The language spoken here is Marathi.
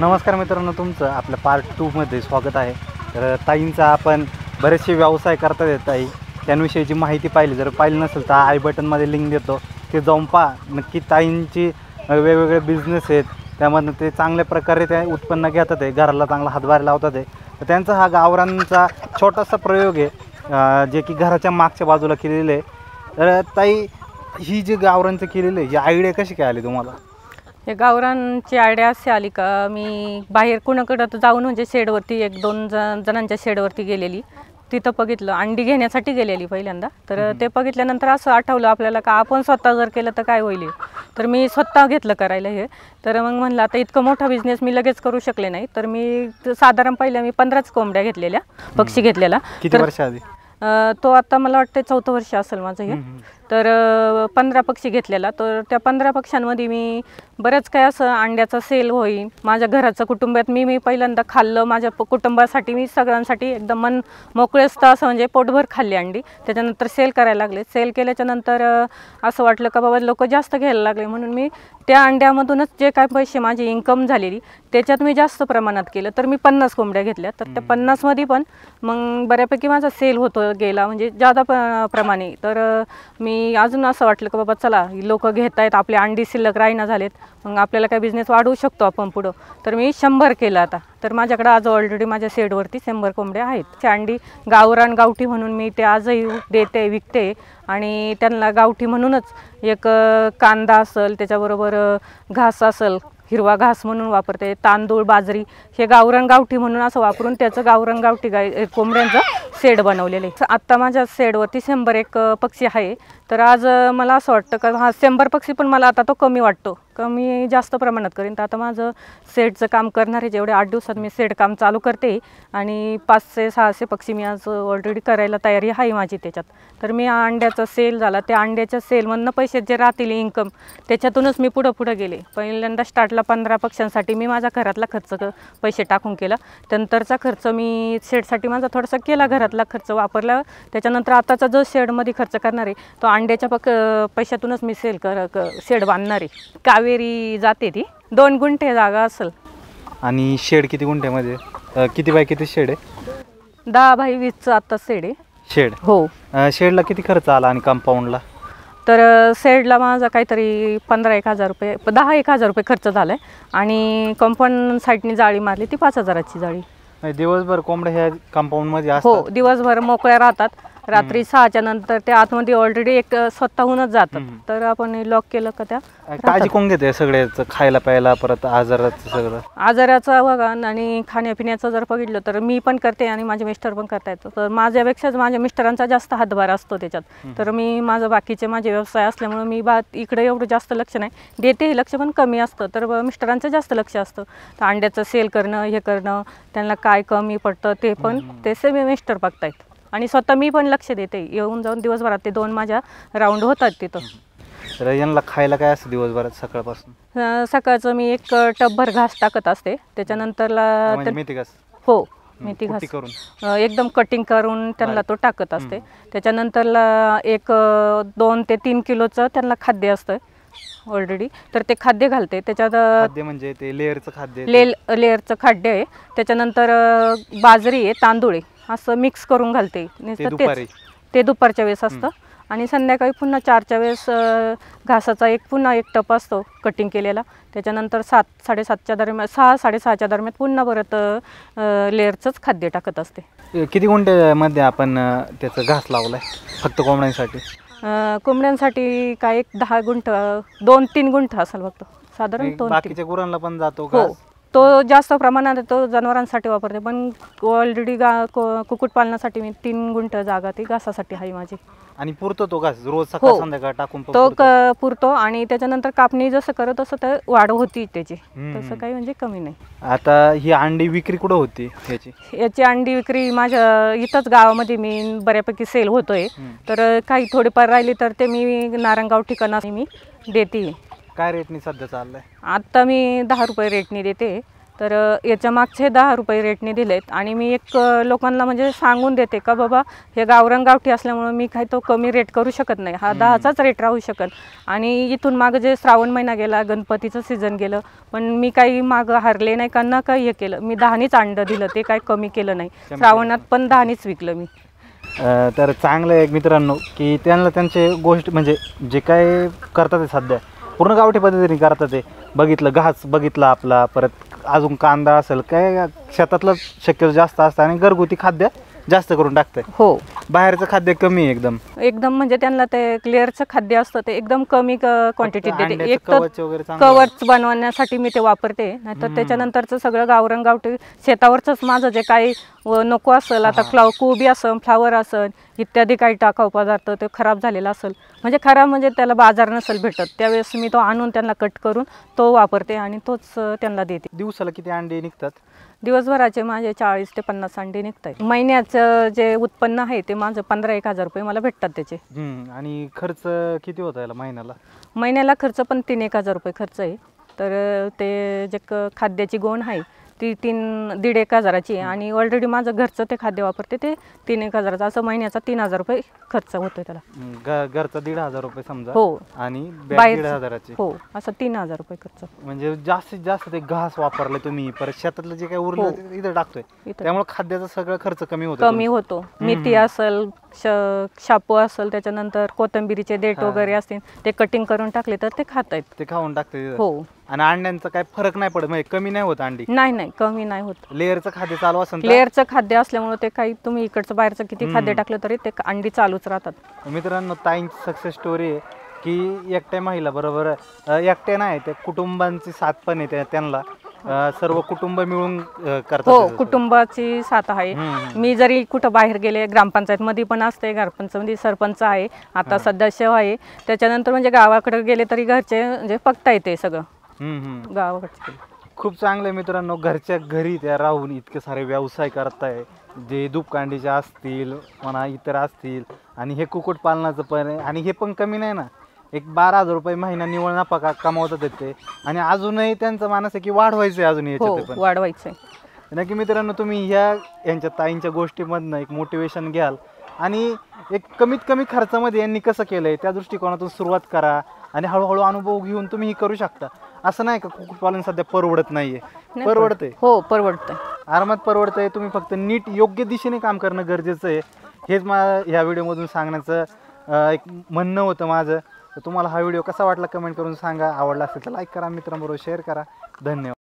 नमस्कार मित्रांनो तुमचं आपलं पार्ट टूमध्ये स्वागत आहे तर ताईंचा आपण बरेचसे व्यवसाय करता येत ताई त्यांविषयीची माहिती पाहिली जर पाहिली नसेल तर आय बटनमध्ये लिंक देतो ते जाऊन पहा नक्की ताईंची वेगवेगळे बिझनेस आहेत त्यामधनं ते चांगल्या प्रकारे ते उत्पन्न घेतात आहे घराला चांगला हातभार लावतात आहे तर त्यांचा हा गावरांचा छोटासा प्रयोग आहे जे की घराच्या मागच्या बाजूला केलेले आहे तर ताई ही जी गावरांचं केलेलं आहे ही आयडिया कशी काय आली तुम्हाला हे गावरांची आयडिया असे आली का मी बाहेर कुणाकडं तर जाऊन म्हणजे शेडवरती एक दोन जणांच्या शेडवरती गेलेली तिथं बघितलं अंडी घेण्यासाठी गेलेली पहिल्यांदा तर ते बघितल्यानंतर असं आठवलं आपल्याला का आपण स्वतः जर केलं तर काय होईल तर मी स्वतः घेतलं करायला हे तर मग म्हणलं आता इतकं मोठा बिझनेस मी लगेच करू शकले नाही तर मी साधारण पहिल्या मी पंधराच कोंबड्या घेतलेल्या पक्षी घेतलेला तो आता मला वाटतं चौथं वर्ष असेल माझं हे तर पंधरा पक्षी घेतलेला तर त्या पंधरा पक्ष्यांमध्ये मी बरंच काय असं अंड्याचा सेल होईल माझ्या घराचं कुटुंबात मी मी पहिल्यांदा खाल्लं माझ्या कुटुंबासाठी मी सगळ्यांसाठी एकदम मन मोकळेस्त असं म्हणजे पोटभर खाल्ली अंडी त्याच्यानंतर सेल करायला लागले सेल केल्याच्यानंतर असं वाटलं का बाबा लोक जास्त घ्यायला लागले म्हणून मी त्या अंड्यामधूनच जे काय पैसे माझी इन्कम झालेली त्याच्यात मी जास्त प्रमाणात केलं तर मी पन्नास कोंबड्या घेतल्या तर त्या पन्नासमध्ये पण मग बऱ्यापैकी माझा सेल होतो गेला म्हणजे जादा प्रमाणे तर मी आणि अजून असं वाटलं की बाबा चला लोकं घेत आहेत आपले अंडी शिल्लक राहिना झालेत मग आपल्याला काय बिझनेस वाढवू शकतो आपण पुढं तर मी शंभर केलं आता तर माझ्याकडं आज ऑलरेडी माझ्या शेडवरती शंभर कोंबड्या आहेत ते अंडी गावरान गावठी म्हणून मी ते आजही देते विकते आणि त्यांना गावठी म्हणूनच एक कांदा असेल त्याच्याबरोबर घास असेल हिरवा घास म्हणून वापरते तांदूळ बाजरी हे गावरान गावठी म्हणून असं वापरून त्याचं गावरान गावठी गाय कोंबड्यांचं सेड बनवलेले आत्ता माझ्या शेडवरती शंभर एक पक्षी आहे तर आज मला असं वाटतं का हा शंभर पक्षी पण मला आता तो कमी वाटतो कमी जास्त प्रमाणात करेन तर आता माझं सेडचं काम करणार आहे जेवढे आठ दिवसात मी सेड काम चालू करते आणि पाचशे सहाशे पक्षी मी आज ऑलरेडी करायला तयारी आहे माझी त्याच्यात तर मी अंड्याचा सेल झाला त्या अंड्याच्या सेलमधनं पैसे जे राहतील इन्कम त्याच्यातूनच मी पुढं पुढं गेले पहिल्यांदा स्टार्टला पंधरा पक्ष्यांसाठी मी माझा घरातला खर्च पैसे टाकून केला नंतरचा खर्च मी सेडसाठी माझा थोडासा केला घरात घरातला खर्च वापरला त्याच्यानंतर आताचा जो शेडमध्ये खर्च करणार आहे तो अंड्याच्या पक पैशातूनच मी सेल कर शेड बांधणार आहे कावेरी जाते ती दोन गुंठे जागा असेल आणि शेड किती गुंठ्यामध्ये म्हणजे किती बाय किती शेड आहे दहा बाई वीसचं आता शेड आहे शेड हो शेडला किती खर्च आला आणि कंपाऊंडला तर शेडला माझा काहीतरी पंधरा एक हजार रुपये दहा एक हजार रुपये खर्च झाला आहे आणि कंपाऊंड साईडनी जाळी मारली ती पाच हजाराची जाळी दिवसभर कोंबड्या ह्या कंपाऊंड मध्ये हो दिवसभर मोकळ्या राहतात रात्री सहाच्या नंतर त्या आतमध्ये ऑलरेडी एक स्वतःहूनच जातात तर आपण लॉक केलं का त्या काळजी कोण घेते सगळ्याच खायला प्यायला परत आजाराचं सगळं आजाराचं बघा आणि खाण्यापिण्याचं जर बघितलं तर मी पण करते आणि माझे मिस्टर पण करतायत तर माझ्यापेक्षाच माझ्या मिस्टरांचा जास्त हातभार असतो त्याच्यात तर मी माझं बाकीचे माझे व्यवसाय असल्यामुळे मी बा इकडे एवढं जास्त लक्ष नाही हे लक्ष पण कमी असतं तर मिस्टरांचं जास्त लक्ष असतं तर अंड्याचं सेल करणं हे करणं त्यांना काय कमी पडतं ते पण ते मी मिस्टर बघतायत आणि स्वतः मी पण लक्ष देते येऊन जाऊन दिवसभरात ते दोन माझ्या राऊंड होतात तिथं तर खायला काय असतं दिवसभरात सकाळपासून सकाळचं मी एक टबभर घास टाकत असते त्याच्यानंतरला म्हणजे घास हो मेथी घास करून एकदम कटिंग करून त्यांना तो टाकत असते त्याच्यानंतरला एक दोन ते तीन किलोचं त्यांना खाद्य असतं ऑलरेडी तर ते खाद्य घालते त्याच्यात म्हणजे ते लेअरचं खाद्य लेअरचं खाद्य आहे त्याच्यानंतर बाजरी आहे तांदूळ आहे असं मिक्स करून घालते ते, तेच ते दुपारच्या वेळेस असतं आणि संध्याकाळी पुन्हा चारच्या वेळेस घासाचा एक पुन्हा एक टप असतो कटिंग केलेला त्याच्यानंतर सात साडेसातच्या दरम्यान सहा साडेसहाच्या दरम्यान पुन्हा परत लेअरचंच खाद्य टाकत असते किती गुंठ्यामध्ये आपण त्याचं घास लावलाय फक्त कोंबड्यांसाठी कोंबड्यांसाठी काय एक दहा गुंठ दोन तीन गुंठ असेल फक्त साधारण गुरांना पण जातो हो. तो जास्त प्रमाणात तो जनावरांसाठी वापरते पण ऑलरेडी गा कुक्कुटपालनासाठी मी तीन गुंठ जागा ती घासासाठी आहे माझी आणि पुरतो तो घास रोज हो. संध्याकाळ टाकून तो पुरतो. आणि त्याच्यानंतर कापणी जसं करत असं तर वाढ होती त्याची तसं काही म्हणजे कमी नाही आता ही अंडी विक्री कुठं होती याची याची अंडी विक्री माझ्या इथंच गावामध्ये मी बऱ्यापैकी सेल होतोय तर काही थोडेफार राहिले तर ते मी नारंगाव ठिकाणास मी देते काय रेटनी सध्या चाललंय आत्ता मी दहा रुपये रेटनी देते तर याच्या मागचे दहा रुपये रेटने दिलेत आणि मी एक लोकांना म्हणजे सांगून देते का बाबा हे गावरंग गावठी असल्यामुळं मी काही तो कमी रेट करू शकत नाही हा दहाचाच रेट राहू शकत आणि इथून मागं जे श्रावण महिना गेला गणपतीचं सीझन गेलं पण मी काही मागं हरले नाही का न काही हे केलं मी दहानीच अंडं दिलं ते काही कमी केलं नाही श्रावणात पण दहानीच विकलं मी तर चांगलं आहे मित्रांनो की त्यांना त्यांचे गोष्ट म्हणजे जे काय करतात सध्या पूर्ण गावठी पद्धतीने करतात ते बघितलं घास बघितला आपला परत अजून कांदा असेल काय शेतातलं शक्यतो जास्त असतं आणि घरगुती खाद्य जास्त करून टाकते हो बाहेरचं खाद्य कमी आहे एकदम एकदम म्हणजे त्यांना ते क्लिअरचं खाद्य असतं ते एकदम कमी क्वांटिटी देते एक कवच बनवण्यासाठी मी ते वापरते नाहीतर त्याच्यानंतरचं सगळं गावरंग गावठी शेतावरचंच माझं जे काही नको असेल आता फ्लावर कोबी असेल फ्लावर असेल इत्यादी काही टाकाव पदार्थ ते खराब झालेला असेल म्हणजे खराब म्हणजे त्याला बाजार नसेल भेटत त्यावेळेस मी तो आणून त्यांना कट करून तो वापरते आणि तोच त्यांना देते दिवसाला किती अंडी निघतात दिवसभराचे माझे चाळीस ते पन्नास निघत आहे महिन्याचं जे उत्पन्न आहे ते माझं पंधरा एक हजार रुपये मला भेटतात त्याचे आणि खर्च किती होत महिन्याला महिन्याला खर्च पण तीन एक हजार रुपये खर्च आहे तर ते जे खाद्याची गोण आहे ती तीन दीड एक हजाराची आणि ऑलरेडी माझं घरचं ते खाद्य वापरते ते तीन एक हजाराचं असं महिन्याचा तीन हजार रुपये खर्च होतो त्याला घरचा दीड हजार रुपये समजा हो आणि बाहेर हो असं तीन हजार रुपये खर्च म्हणजे जास्तीत जास्त ते घास वापरले तुम्ही परत शेतातलं जे काही उरलं हो. इथं टाकतोय त्यामुळे खाद्याचा सगळा खर्च कमी होतो कमी होतो मेथी असेल शापू असेल त्याच्यानंतर कोथिंबीरीचे देठ वगैरे असतील ते कटिंग करून टाकले तर ते खात आहेत ते खाऊन टाकते हो आणि अंड्यांचा काय फरक नाही पडत म्हणजे कमी नाही होत अंडी नाही नाही कमी नाही होत लेअरचं खाद्य चालू असतं लेअरचं खाद्य असल्यामुळे ते काही तुम्ही इकडचं बाहेरचं किती खाद्य टाकलं तरी ते अंडी चालूच राहतात मित्रांनो ताईंची सक्सेस स्टोरी आहे की एकट्या महिला बरोबर एकट्या नाही ते कुटुंबांची साथ पण येते त्यांना सर्व कुटुंब मिळून करतो हो कुटुंबाची साथ आहे मी जरी कुठं बाहेर गेले ग्रामपंचायत मध्ये पण असते ग्रामपंचायत मध्ये सरपंच आहे आता सदस्य आहे त्याच्यानंतर म्हणजे गावाकडे गेले तरी घरचे म्हणजे फक्त येते सगळं गावाकडचे खूप चांगले मित्रांनो घरच्या घरी त्या राहून इतके सारे व्यवसाय करताय जे दुपकांडीचे असतील म्हणा इतर असतील आणि हे पालनाचं पण आणि हे पण कमी नाही ना एक बारा हजार रुपये महिना निवळ नफा का कमावतात ते आणि अजूनही त्यांचं मानस आहे की वाढवायचं आहे अजून याच्यात हो, वाढवायचं आहे नक्की मित्रांनो तुम्ही ह्या यांच्या ताईंच्या गोष्टीमधनं एक मोटिवेशन घ्याल आणि एक कमीत कमी खर्चामध्ये यांनी कसं केलंय त्या दृष्टिकोनातून सुरुवात करा आणि हळूहळू अनुभव घेऊन तुम्ही हे करू शकता असं नाही का कुक्कुटपालन सध्या परवडत नाहीये परवडतंय हो परवडतंय आरामात परवडतंय तुम्ही फक्त नीट योग्य दिशेने काम करणं गरजेचं आहे हेच मला ह्या व्हिडिओमधून सांगण्याचं एक म्हणणं होतं माझं तर तुम्हाला हा व्हिडिओ कसा वाटला कमेंट करून सांगा आवडला असेल तर लाईक करा मित्रांबरोबर शेअर करा धन्यवाद